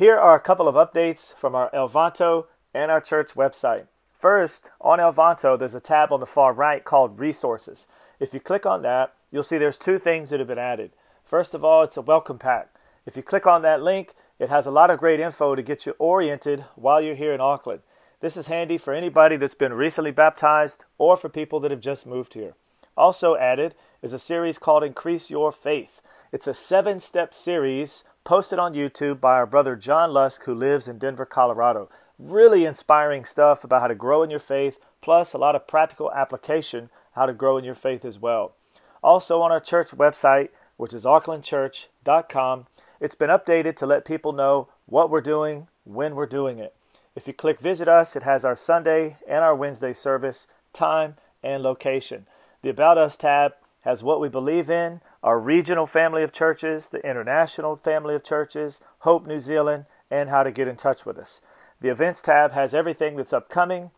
Here are a couple of updates from our Elvanto and our church website. First, on Elvanto, there's a tab on the far right called Resources. If you click on that, you'll see there's two things that have been added. First of all, it's a welcome pack. If you click on that link, it has a lot of great info to get you oriented while you're here in Auckland. This is handy for anybody that's been recently baptized or for people that have just moved here. Also added is a series called Increase Your Faith. It's a seven step series posted on YouTube by our brother John Lusk, who lives in Denver, Colorado. Really inspiring stuff about how to grow in your faith, plus a lot of practical application how to grow in your faith as well. Also on our church website, which is aucklandchurch.com, it's been updated to let people know what we're doing, when we're doing it. If you click visit us, it has our Sunday and our Wednesday service, time, and location. The About Us tab has what we believe in, our regional family of churches, the international family of churches, Hope New Zealand, and how to get in touch with us. The events tab has everything that's upcoming,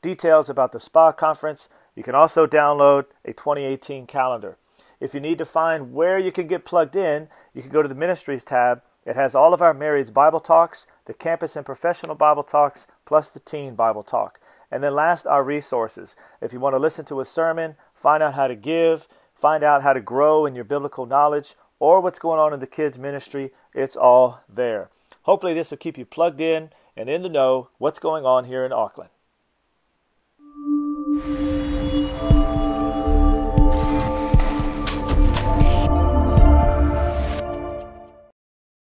details about the SPA conference. You can also download a 2018 calendar. If you need to find where you can get plugged in, you can go to the Ministries tab. It has all of our marriage Bible talks, the campus and professional Bible talks, plus the teen Bible talk. And then last, our resources. If you want to listen to a sermon, find out how to give, find out how to grow in your biblical knowledge or what's going on in the kids ministry. It's all there. Hopefully this will keep you plugged in and in the know what's going on here in Auckland.